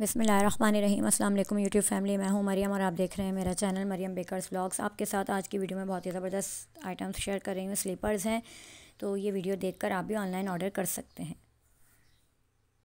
बिसमीम अस्सलाम वालेकुम यूट्यूब फैमिली मैं हूं मरियम और आप देख रहे हैं मेरा चैनल मरियम बेकर्स व्लॉग्स आपके साथ आज की वीडियो में बहुत ही ज़बरदस्त आइटम्स शेयर कर रही हूँ स्लीपर्स हैं तो ये वीडियो देखकर आप भी ऑनलाइन ऑर्डर कर सकते हैं